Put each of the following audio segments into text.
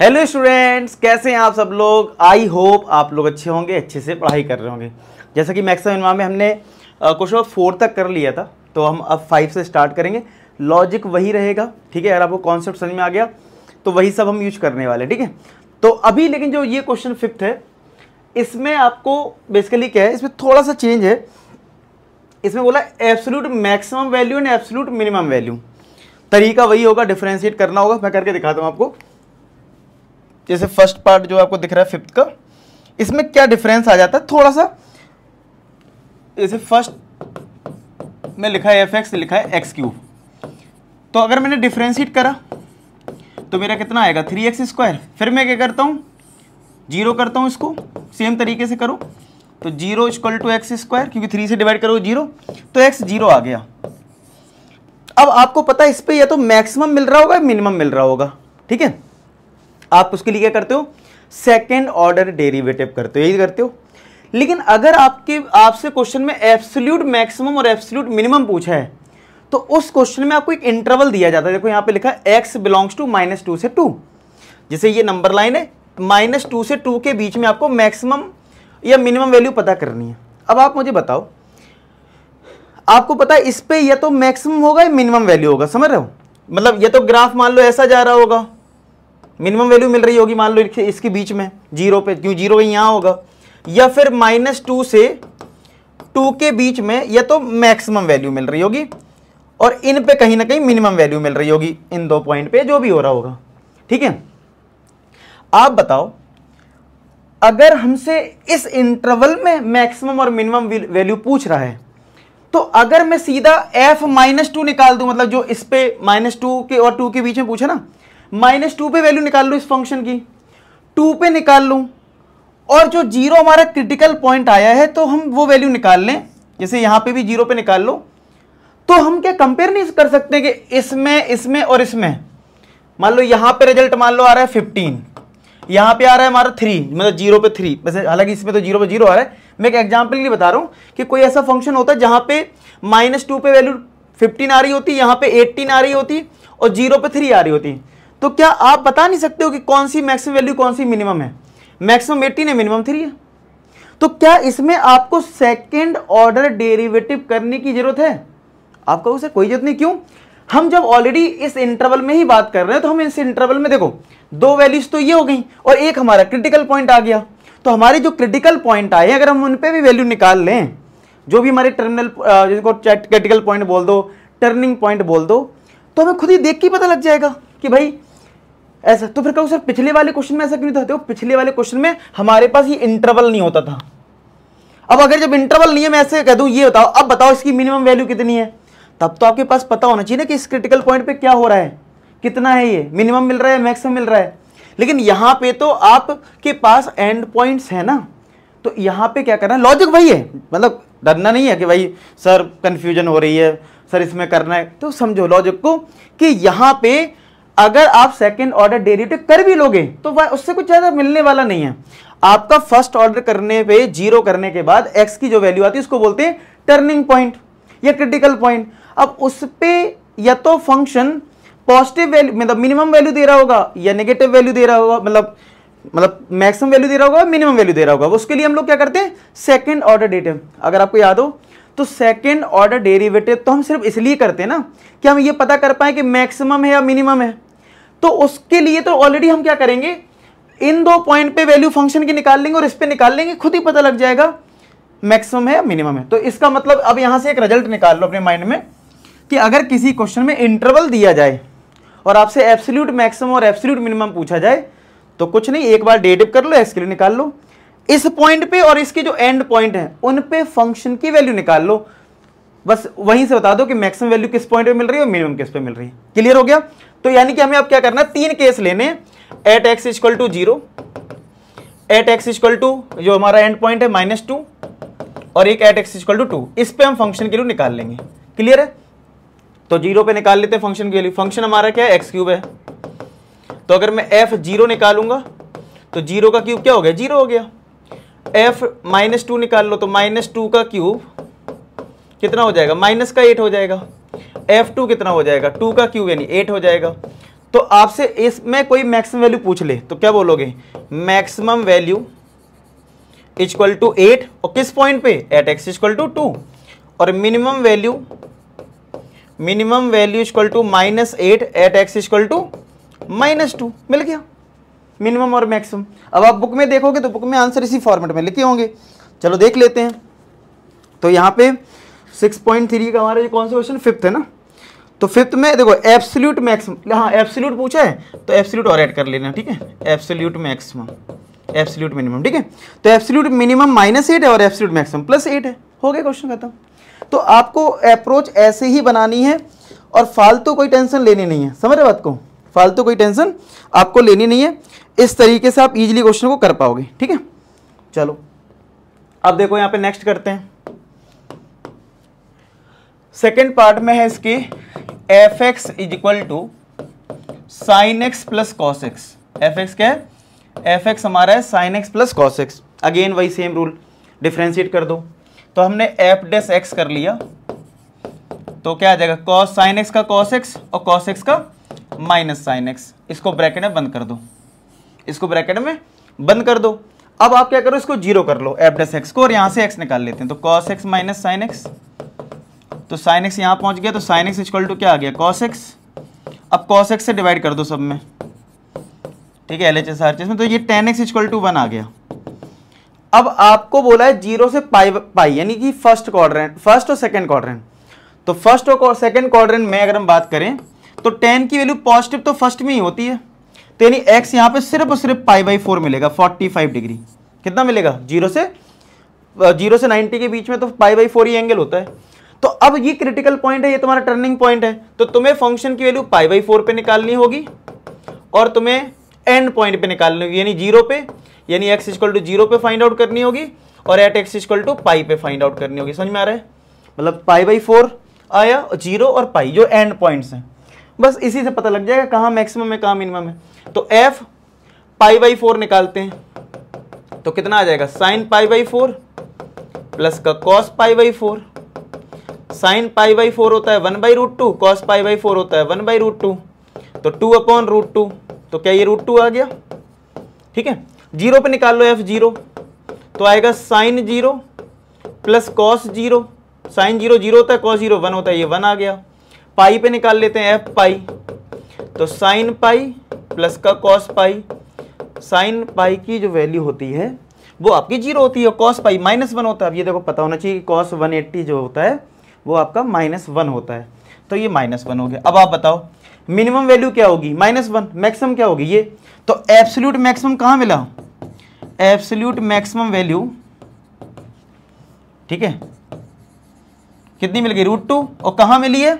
hello students कैसे हैं आप सब लोग आई होप आप लोग अच्छे होंगे अच्छे से पढ़ाई कर रहे होंगे जैसा कि मैक्सिमम इनवा में हमने क्वेश्चन फोर तक कर लिया था तो हम अब फाइव से स्टार्ट करेंगे लॉजिक वही रहेगा ठीक है अगर आपको कॉन्सेप्ट समझ में आ गया तो वही सब हम यूज करने वाले ठीक है तो अभी लेकिन जो ये क्वेश्चन फिफ्थ है इसमें आपको बेसिकली क्या है इसमें थोड़ा सा चेंज है इसमें बोला absolute maximum value and absolute minimum value तरीका वही होगा डिफ्रेंशिएट करना होगा मैं करके दिखाता हूँ आपको जैसे फर्स्ट पार्ट जो आपको दिख रहा है फिफ्थ का इसमें क्या डिफरेंस आ जाता है थोड़ा सा जैसे फर्स्ट में लिखा है एफ एक्स लिखा है एक्स क्यूब तो अगर मैंने डिफ्रेंशिएट करा तो मेरा कितना आएगा थ्री एक्स स्क्वायर फिर मैं क्या करता हूँ जीरो करता हूँ इसको सेम तरीके से करूँ तो zero equal to x square क्योंकि थ्री से डिवाइड करो जीरो तो एक्स जीरो आ गया अब आपको पता है इस पर या तो मैक्सिमम मिल रहा होगा या मिनिमम मिल रहा होगा ठीक है आप उसके लिए क्या करते हो सेकेंड ऑर्डर डेरिवेटिव करते हो यही करते हो लेकिन अगर आपके आपसे क्वेश्चन में एब्सोल्यूट मैक्सिमम और एब्सोल्यूट मिनिमम पूछा है तो उस क्वेश्चन में आपको एक इंटरवल दिया जाता है देखो यहां पे लिखा x x belongs to minus two से टू जैसे ये नंबर लाइन है माइनस टू से टू के बीच में आपको मैक्सिमम या मिनिमम वैल्यू पता करनी है अब आप मुझे बताओ आपको पता है इस पर यह तो मैक्सिमम होगा या मिनिमम वैल्यू होगा समझ रहे हो मतलब यह तो ग्राफ मान लो ऐसा जा रहा होगा मिनिमम वैल्यू मिल रही होगी मान लो इसके बीच में जीरो पे क्यों जीरो यहाँ होगा या फिर माइनस टू से टू के बीच में या तो मैक्सिमम वैल्यू मिल रही होगी और इन पे कहीं ना कहीं मिनिमम वैल्यू मिल रही होगी इन दो पॉइंट पे जो भी हो रहा होगा ठीक है आप बताओ अगर हमसे इस इंटरवल में मैक्सिमम और मिनिमम वैल्यू पूछ रहा है तो अगर मैं सीधा एफ माइनस टू निकाल दूं मतलब जो इस पे माइनस टू के और टू के बीच में पूछे ना माइनस टू पे वैल्यू निकाल लूँ इस फंक्शन की टू पे निकाल लूँ और जो जीरो हमारा क्रिटिकल पॉइंट आया है तो हम वो वैल्यू निकाल लें जैसे यहाँ पे भी जीरो पे निकाल लो तो हम क्या कंपेयर नहीं कर सकते कि इसमें इसमें और इसमें मान लो यहाँ पे रिजल्ट मान लो आ रहा है फिफ्टीन यहाँ पे आ रहा है हमारा थ्री मतलब जीरो पे थ्री वैसे हालांकि इसमें तो जीरो पे जीरो आ रहा है मैं एक एग्जाम्पल के लिए बता रहा हूँ कि कोई ऐसा फंक्शन होता है जहाँ पे माइनस टू पे वैल्यू फिफ्टीन आ रही होती यहाँ पे एट्टीन आ रही होती और जीरो पे थ्री आ रही होती तो क्या आप बता नहीं सकते हो कि कौन सी मैक्सिमम वैल्यू कौन सी मिनिमम है मैक्सिमम एटीन है मिनिमम थ्री है तो क्या इसमें आपको सेकेंड ऑर्डर डेरिवेटिव करने की जरूरत है आप कहो कोई जरूरत नहीं क्यों हम जब ऑलरेडी इस इंटरवल में ही बात कर रहे हैं तो हम इस इंटरवल में देखो दो वैल्यूज तो ये हो गई और एक हमारा क्रिटिकल पॉइंट आ गया तो हमारे जो क्रिटिकल पॉइंट आए अगर हम उन पर भी वैल्यू निकाल लें जो भी हमारे टर्मिनल जिसको क्रिटिकल पॉइंट बोल दो टर्निंग पॉइंट बोल दो तो हमें खुद ही देख के पता लग जाएगा कि भाई ऐसा तो फिर कहो सर पिछले वाले क्वेश्चन में ऐसा क्यों था पिछले वाले क्वेश्चन में हमारे पास ये इंटरवल नहीं होता था अब अगर जब इंटरवल नहीं है मैं ऐसे कह दूं ये बताओ अब बताओ इसकी मिनिमम वैल्यू कितनी है तब तो आपके पास पता होना चाहिए ना कि इस क्रिटिकल पॉइंट पे क्या हो रहा है कितना है ये मिनिमम मिल रहा है मैक्सिमम मिल रहा है लेकिन यहां पे तो आपके पास एंड पॉइंट्स है ना तो यहां पे क्या करना है लॉजिक वही है मतलब डरना नहीं है कि भाई सर कंफ्यूजन हो रही है सर इसमें करना है तो समझो लॉजिक को कि यहां पर अगर आप सेकेंड ऑर्डर डेरिवेटिव कर भी लोगे तो वह उससे कुछ ज़्यादा मिलने वाला नहीं है आपका फर्स्ट ऑर्डर करने पे जीरो करने के बाद एक्स की जो वैल्यू आती है उसको बोलते हैं टर्निंग पॉइंट या क्रिटिकल पॉइंट अब उस पर या तो फंक्शन पॉजिटिव वैल्यू मतलब मिनिमम वैल्यू दे रहा होगा या नेगेटिव वैल्यू दे रहा होगा मतलब मतलब मैक्सिमम वैल्यू दे रहा होगा मिनिमम वैल्यू दे रहा होगा उसके लिए हम लोग क्या करते हैं सेकेंड ऑर्डर डेटिव अगर आपको याद हो तो सेकेंड ऑर्डर डेरिवेटिव तो हम सिर्फ इसलिए करते हैं ना कि हम ये पता कर पाए कि मैक्सिमम है या मिनिमम है तो उसके लिए तो ऑलरेडी हम क्या करेंगे इन दो पॉइंट पे वैल्यू फंक्शन की निकाल लेंगे और इस पर निकाल लेंगे खुद ही पता लग जाएगा मैक्सिमम है या मिनिमम है तो इसका मतलब अब यहां से एक रिजल्ट निकाल लो अपने माइंड में कि अगर किसी क्वेश्चन में इंटरवल दिया जाए और आपसे एब्सोल्यूट मैक्सिमम और एब्सोल्यूट मिनिमम पूछा जाए तो कुछ नहीं एक बार डेटिव कर लो एक्स के लिए निकाल लो इस पॉइंट पे और इसके जो एंड पॉइंट है उन पे फंक्शन की वैल्यू निकाल लो बस वहीं से बता दो कि मैक्सिमम वैल्यू किस पॉइंट पे मिल रही है और मिनिमम किस पे मिल रही है क्लियर हो गया तो यानी कि हमें अब क्या करना तीन केस लेने at x is equal to zero at x is equal to जो हमारा एंड पॉइंट है माइनस टू और एक at x is equal to two इस पर हम फंक्शन के लिए निकाल लेंगे क्लियर है तो जीरो पे निकाल लेते हैं फंक्शन के लिए फंक्शन हमारा क्या है एक्स क्यूब है तो अगर मैं एफ जीरो निकालूंगा तो जीरो का क्यूब क्या हो गया जीरो हो गया एफ माइनस टू निकाल लो तो माइनस टू का क्यूब कितना हो जाएगा माइनस का एट हो जाएगा एफ टू कितना हो जाएगा टू का क्यूब यानी एट हो जाएगा तो आपसे इसमें कोई मैक्सिमम वैल्यू पूछ ले तो क्या बोलोगे maximum value is equal to eight और किस पॉइंट पे at x is equal to two और minimum value minimum value is equal to minus eight at x is equal to minus two मिल गया मिनिमम और मैक्सिमम अब आप बुक में देखोगे तो बुक में आंसर इसी फॉर्मेट में लिखे होंगे चलो देख लेते हैं तो यहाँ पे सिक्स पॉइंट थ्री का हमारा कौन सा क्वेश्चन फिफ्थ है ना तो फिफ्थ में देखो एब्सोल्यूट मैक्सिमम हाँ एब्सोल्यूट पूछा है तो एब्सोल्यूट और ऐड कर लेना ठीक है एब्सोल्यूट मैक्सिमम एब्सोल्यूट मिनिमम ठीक है तो एब्सोल्यूट मिनिमम माइनस एट है और एब्सोल्यूट मैक्सिमम प्लस एट है हो गया क्वेश्चन खत्म तो आपको अप्रोच ऐसे ही बनानी है और फालतू कोई टेंशन लेनी नहीं है समझ रहे बात को फालतू कोई टेंशन आपको लेनी नहीं है इस तरीके से आप इजीली क्वेश्चन को कर पाओगे ठीक है चलो अब देखो यहाँ पे नेक्स्ट करते हैं सेकेंड पार्ट में है इसके f x is equal to sine x plus cos x f x क्या है एफ एक्स हमारा है sine x plus cos x again वही सेम रूल डिफ्रेंशिएट कर दो तो हमने एफ डेस एक्स कर लिया तो क्या आ जाएगा कॉस साइन एक्स का कॉस एक्स और कॉस एक्स का माइनस साइन एक्स इसको ब्रैकेट में बंद कर दो इसको ब्रैकेट में बंद कर दो अब आप क्या करो इसको जीरो कर लो एफ डेस एक्स को और यहाँ से एक्स निकाल लेते हैं तो cos x minus sine x तो साइन एक्स यहां पहुंच गया तो साइन एक्स इक्वल टू क्या आ गया कॉस एक्स अब कॉस एक्स से डिवाइड कर दो सब में ठीक है एल एच एस आर में तो ये tan x equal to one आ गया अब आपको बोला है जीरो से पाई पाई यानी कि फर्स्ट क्वाड्रेंट फर्स्ट और सेकंड क्वाड्रेंट तो फर्स्ट और सेकंड क्वाड्रेंट में अगर हम बात करें तो टेन की वैल्यू पॉजिटिव तो फर्स्ट में ही होती है तो यानी एक्स यहाँ पे सिर्फ और सिर्फ पाई बाई फोर मिलेगा फोर्टी फाइव डिग्री कितना मिलेगा जीरो से जीरो से नाइन्टी के बीच में तो पाई बाई फोर ही एंगल होता है तो अब ये क्रिटिकल पॉइंट है ये तुम्हारा टर्निंग पॉइंट है तो तुम्हें फंक्शन की वैल्यू पाई बाई फोर पे निकालनी होगी और तुम्हें एंड पॉइंट पे निकालनी होगी यानी जीरो पे यानी एक्स इक्वल टू जीरो पे फाइंड आउट करनी होगी और at x equal to pi पे फाइंड आउट करनी होगी समझ में आ रहा है मतलब पाई बाई फोर आया जीरो और पाई जो एंड पॉइंट्स हैं बस इसी से पता लग जाएगा कहाँ मैक्सिमम है कहाँ मिनिमम है तो एफ पाई बाई फोर निकालते हैं तो कितना आ जाएगा sine pi by four plus का cos pi by four sine pi by four होता है one by root two cos pi by four होता है वन बाई रूट टू तो टू अपॉन रूट टू तो क्या ये रूट टू आ गया ठीक है जीरो पे निकाल लो एफ जीरो तो आएगा sine zero plus cos zero sine zero zero होता है कॉस जीरो वन होता है ये वन आ गया पाई पे निकाल लेते हैं एफ पाई तो साइन पाई प्लस का कॉस पाई साइन पाई की जो वैल्यू होती है वो आपकी जीरो होती है कॉस पाई माइनस वन होता है अब ये देखो पता होना चाहिए कॉस वन एट्टी जो होता है वो आपका माइनस वन होता है तो ये माइनस वन हो गया अब आप बताओ मिनिमम वैल्यू क्या होगी माइनस वन मैक्सिमम क्या होगी ये तो एब्सोल्यूट मैक्सिमम कहाँ मिला एब्सोल्यूट मैक्सिमम वैल्यू ठीक है कितनी मिल गई रूट टू और कहाँ मिली है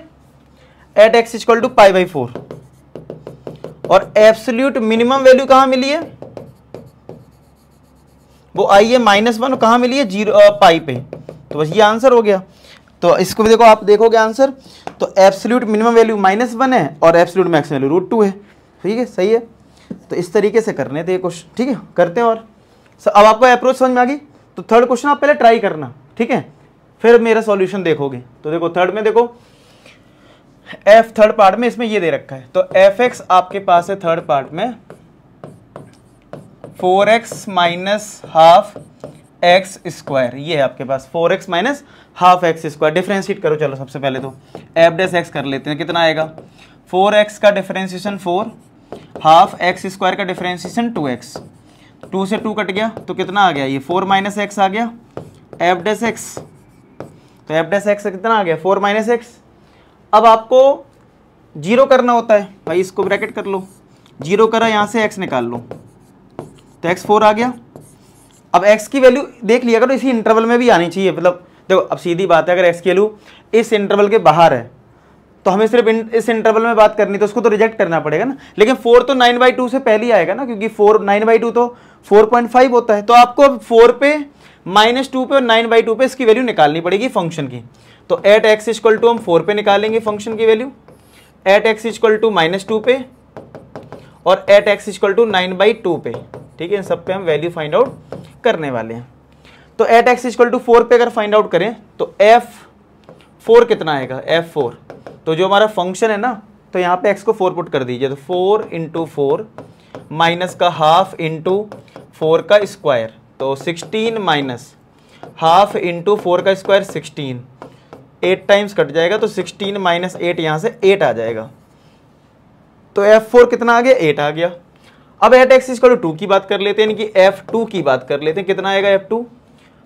at x equal to pi by four और एब्सोल्यूट मिनिमम वैल्यू कहाँ मिली है वो आई है माइनस वन और कहाँ मिली है जीरो पाई पे तो बस ये आंसर हो गया तो इसको भी देखो आप देखोगे आंसर तो absolute minimum value minus one है और absolute maximum value root two है ठीक है सही है तो इस तरीके से करने थे क्वेश्चन ठीक है करते हैं और सर अब आपको अप्रोच समझ में आ गई तो थर्ड क्वेश्चन आप पहले ट्राई करना ठीक है फिर मेरा सॉल्यूशन देखोगे तो देखो थर्ड में देखो एफ थर्ड पार्ट में इसमें ये दे रखा है तो एफ एक्स आपके पास है थर्ड पार्ट में four x minus half x square ये है आपके पास four x minus half x square differentiate करो चलो सबसे पहले तो एफ डेस एक्स कर लेते हैं कितना आएगा फोर एक्स का differentiation four half x square का डिफ्रेंशिएशन टू एक्स टू से टू कट गया तो कितना आ गया ये फोर माइनस एक्स आ गया एफ डेस एक्स तो एफ डेस एक्स कितना आ गया फोर माइनस एक्स अब आपको जीरो करना होता है भाई इसको ब्रैकेट कर लो जीरो करा यहाँ से एक्स निकाल लो तो एक्स फोर आ गया अब एक्स की वैल्यू देख लिया करो इसी इंटरवल में भी आनी चाहिए मतलब देखो अब सीधी बात है अगर एक्स की वैल्यू इस इंटरवल के बाहर है तो हमें सिर्फ इन, इस इंटरवल में बात करनी तो उसको तो रिजेक्ट करना पड़ेगा ना लेकिन फोर तो नाइन बाई टू से पहले ही आएगा ना क्योंकि फोर नाइन बाई टू तो फोर पॉइंट फाइव होता है तो आपको अब फोर पे माइनस टू पे और नाइन बाई टू पे इसकी वैल्यू निकालनी पड़ेगी फंक्शन की तो एट एक्स इक्वल टू हम फोर पे निकालेंगे फंक्शन की value at x equal to minus two पे और at x equal to nine by two पे ठीक है इन सब पे हम वैल्यू फाइंड आउट करने वाले हैं तो at x is equal to four पे अगर फाइंड आउट करें तो एफ फोर कितना आएगा एफ फोर तो जो हमारा फंक्शन है ना तो यहाँ पे एक्स को फोर पुट कर दीजिए तो फोर इंटू फोर माइनस का हाफ इंटू फोर का स्क्वायर तो sixteen minus half into four का square sixteen eight times cut जाएगा तो सिक्सटीन माइनस एट यहाँ से एट आ जाएगा तो एफ फोर कितना आ गया एट आ गया अब एट एक्स इजकल टू की बात कर लेते हैं यानी कि एफ टू की बात कर लेते हैं कितना आएगा एफ टू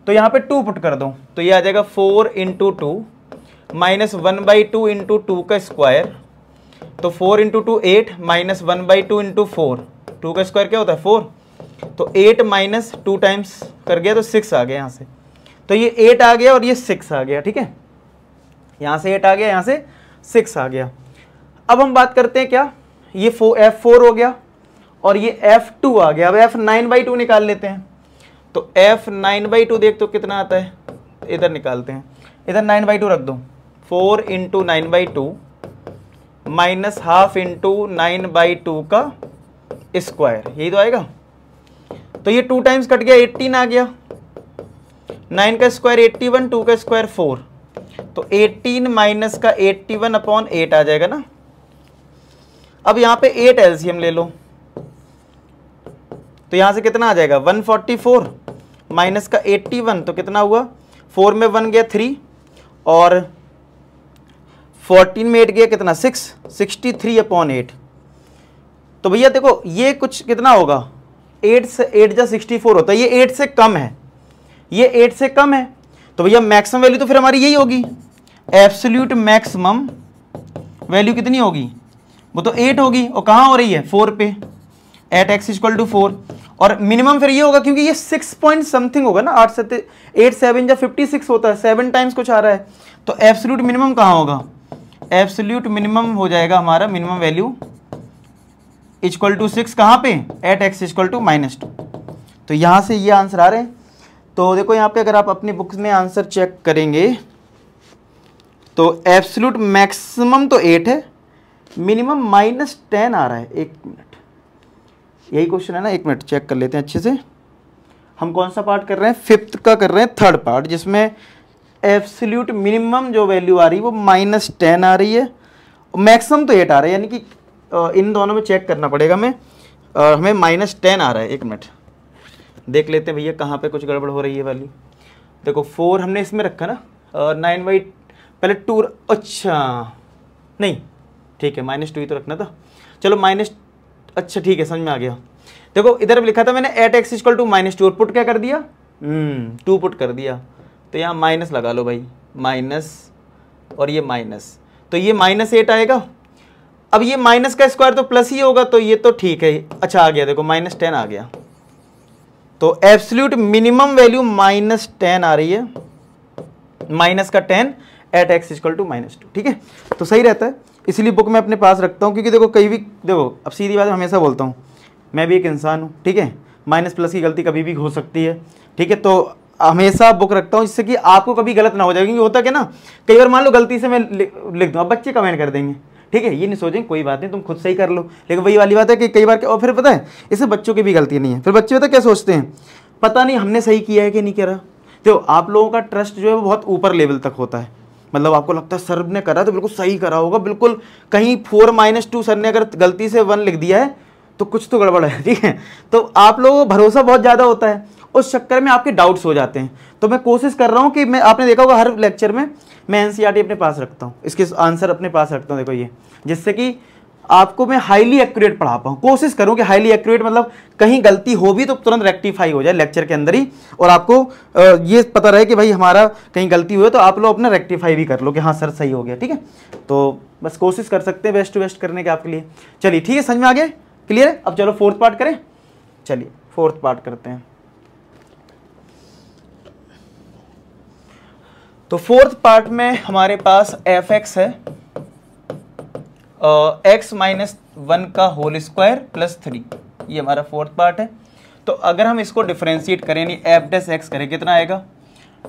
तो यहाँ पे टू पुट कर दो तो ये आ जाएगा four into two minus one by two into two का स्क्वायर तो four into two eight minus one by two into four two का स्क्वायर क्या होता है फोर तो एट माइनस टू टाइम्स कर गया तो सिक्स आ गया यहाँ से तो ये एट आ गया और ये सिक्स आ गया ठीक है यहाँ से एट आ गया यहाँ से सिक्स आ गया अब हम बात करते हैं क्या ये फो एफ फोर हो गया और ये एफ टू आ गया अब एफ नाइन बाई टू निकाल लेते हैं तो एफ नाइन बाई टू देख तो कितना आता है इधर निकालते हैं इधर नाइन बाई टू रख दो four into nine by two minus half into nine by two का स्क्वायर यही तो आएगा तो ये टू टाइम्स कट गया एट्टीन आ गया नाइन का स्क्वायर एट्टी वन टू का स्क्वायर फोर तो एट्टीन माइनस का एट्टी वन अपॉन एट आ जाएगा ना अब यहाँ पे एट एल्सियम ले लो तो यहाँ से कितना आ जाएगा 144 फोर्टी फोर माइनस का 81 तो कितना हुआ फोर में वन गया थ्री और फोर्टीन में एट गया कितना six sixty three upon eight तो भैया देखो ये कुछ कितना होगा एट से एट जा सिक्सटी फोर होता है ये एट से कम है ये एट से कम है तो भैया मैक्सिमम वैल्यू तो फिर हमारी यही होगी एब्सोल्यूट मैक्सिमम वैल्यू कितनी होगी वो तो एट होगी और कहाँ हो रही है फोर पे at x is equal to four और मिनिमम फिर ये होगा क्योंकि ये सिक्स पॉइंट समथिंग होगा ना आठ सत्य एट सेवन या फिफ्टी सिक्स होता है सेवन टाइम्स कुछ आ रहा है तो एब्सोल्यूट मिनिमम कहाँ होगा एब्सोल्यूट मिनिमम हो जाएगा हमारा minimum value is equal to six कहाँ पे at x is equal to minus two तो यहाँ से ये यह आंसर आ रहे हैं तो देखो यहाँ पे अगर आप अपनी बुक्स में आंसर चेक करेंगे तो एब्सोल्यूट मैक्सिमम तो एट है मिनिमम माइनस टेन आ रहा है एक मिनट यही क्वेश्चन है ना एक मिनट चेक कर लेते हैं अच्छे से हम कौन सा पार्ट कर रहे हैं फिफ्थ का कर रहे हैं थर्ड पार्ट जिसमें एब्सोल्यूट मिनिमम जो वैल्यू आ रही है वो माइनस टेन आ रही है मैक्सिमम तो एट आ रहा है यानी कि इन दोनों में चेक करना पड़ेगा हमें हमें माइनस टेन आ रहा है एक मिनट देख लेते हैं भैया कहाँ पे कुछ गड़बड़ हो रही है वैल्यू देखो फोर हमने इसमें रखा ना और नाइन बाई पहले टू अच्छा नहीं ठीक है माइनस टू ही तो रखना था चलो माइनस अच्छा ठीक है समझ में आ गया देखो इधर लिखा था मैंने at x is equal to minus two और पुट क्या कर दिया टू hmm, पुट कर दिया तो यहाँ माइनस लगा लो भाई माइनस और ये माइनस तो ये माइनस एट आएगा अब ये माइनस का स्क्वायर तो प्लस ही होगा तो ये तो ठीक है अच्छा आ गया देखो माइनस टेन आ गया तो absolute minimum value minus ten आ रही है माइनस का ten at x is equal to minus two ठीक है तो सही रहता है इसलिए बुक मैं अपने पास रखता हूँ क्योंकि देखो कहीं भी देखो अब सीधी बात हमेशा बोलता हूँ मैं भी एक इंसान हूँ ठीक है माइनस प्लस की गलती कभी भी हो सकती है ठीक है तो हमेशा बुक रखता हूँ जिससे कि आपको कभी गलत ना हो जाए क्योंकि होता क्या ना कई बार मान लो गलती से मैं लिख दूँ अब बच्चे कमेंट कर देंगे ठीक है ये नहीं सोचेंगे कोई बात नहीं तुम खुद सही कर लो लेकिन वही वाली बात है कि कई बार और फिर पता है इससे बच्चों की भी गलती नहीं है फिर बच्चे पता क्या सोचते हैं पता नहीं हमने सही किया है कि नहीं करा तो आप लोगों का ट्रस्ट जो है वो बहुत ऊपर लेवल तक होता है मतलब आपको लगता है सर ने करा तो बिल्कुल सही करा होगा बिल्कुल कहीं फोर माइनस टू सर ने अगर गलती से वन लिख दिया है तो कुछ तो गड़बड़ है ठीक है तो आप लोगों को भरोसा बहुत ज़्यादा होता है उस चक्कर में आपके डाउट्स हो जाते हैं तो मैं कोशिश कर रहा हूँ कि मैं आपने देखा होगा हर लेक्चर में मैं एन e अपने पास रखता हूँ इसके आंसर अपने पास रखता हूँ देखो ये जिससे कि आपको मैं हाईली एक्यूरेट पढ़ा पाऊँ कोशिश करूँ कि हाईली एक्यूरेट मतलब कहीं गलती हो भी तो तुरंत रेक्टिफाई हो जाए लेक्चर के अंदर ही और आपको ये पता रहे कि भाई हमारा कहीं गलती हुई तो आप लोग अपना रेक्टिफाई भी कर लो कि हाँ सर सही हो गया ठीक है तो बस कोशिश कर सकते हैं बेस्ट टू करने के आपके लिए चलिए ठीक है समझ में आ गए क्लियर है अब चलो फोर्थ पार्ट करें चलिए फोर्थ पार्ट करते हैं तो फोर्थ पार्ट में हमारे पास एफ एक्स है एक्स माइनस वन का होल स्क्वायर प्लस थ्री ये हमारा फोर्थ पार्ट है तो अगर हम इसको डिफ्रेंशिएट करें यानी एफ डेस एक्स करें कितना आएगा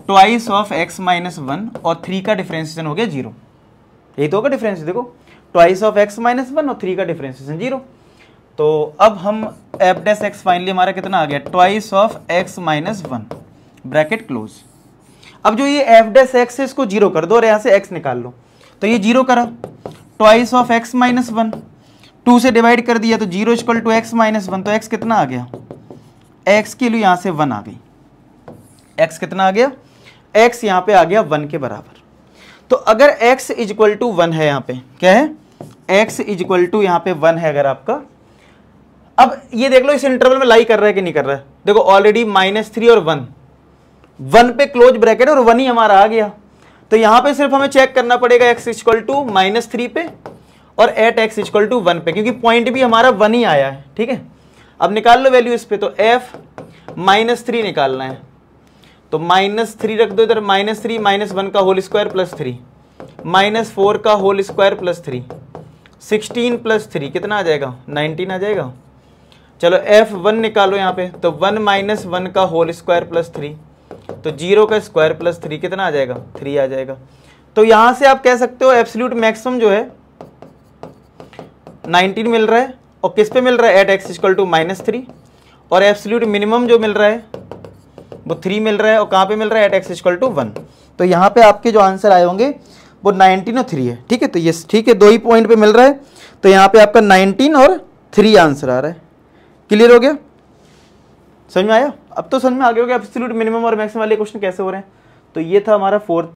twice of x minus one और थ्री का डिफ्रेंशिएशन हो गया जीरो यही तो होगा डिफरेंस देखो twice of x minus one और थ्री का डिफ्रेंसिएशन जीरो तो अब हम एफ डेस एक्स फाइनली हमारा कितना आ गया twice of x minus one bracket close अब जो ये एफ डेस एक्स है इसको जीरो कर दो और यहाँ से एक्स निकाल लो तो ये जीरो करा twice of x minus one two से डिवाइड कर दिया तो zero equal to x minus one तो x कितना आ गया x की वैल्यू यहाँ से वन आ गई x कितना आ गया x यहाँ पे आ गया वन के बराबर तो अगर x is equal to one है यहाँ पे क्या है x इज इक्वल टू यहाँ पे वन है अगर आपका अब ये देख लो इस इंटरवल में लाई कर रहा है कि नहीं कर रहा है देखो ऑलरेडी माइनस थ्री और वन वन पे क्लोज ब्रैकेट और वन ही हमारा आ गया तो यहां पे सिर्फ हमें चेक करना पड़ेगा x equal to minus three पे और at x equal to one पे क्योंकि पॉइंट भी हमारा वन ही आया है ठीक है अब निकाल लो वैल्यू इस पे तो एफ माइनस थ्री निकालना है तो माइनस थ्री रख दो इधर माइनस थ्री माइनस वन का whole square plus three minus four का whole square plus three sixteen plus three कितना आ जाएगा नाइनटीन आ जाएगा चलो एफ वन निकालो यहाँ पे तो वन माइनस वन का होल स्क्वायर प्लस थ्री तो जीरो का स्क्वायर प्लस थ्री कितना आ जाएगा थ्री आ जाएगा तो यहां से आप कह सकते हो एब्सोल्यूट मैक्सिमम जो है नाइनटीन मिल रहा है और किस पे मिल रहा है at x equal to minus three और एब्सोल्यूट मिनिमम जो मिल रहा है वो थ्री मिल रहा है और कहां पे मिल रहा है at x equal to one तो यहां पे आपके जो आंसर आए होंगे वो नाइनटीन और थ्री है ठीक है तो ये ठीक है दो ही पॉइंट पे मिल रहा है तो यहां पे आपका नाइनटीन और थ्री आंसर आ रहा है क्लियर हो गया समझ में आया अब तो समझ में आ गया होगा एब्सोल्यूट मिनिमम और मैक्सिमम वाले क्वेश्चन कैसे हो रहे हैं तो ये था हमारा फोर्थ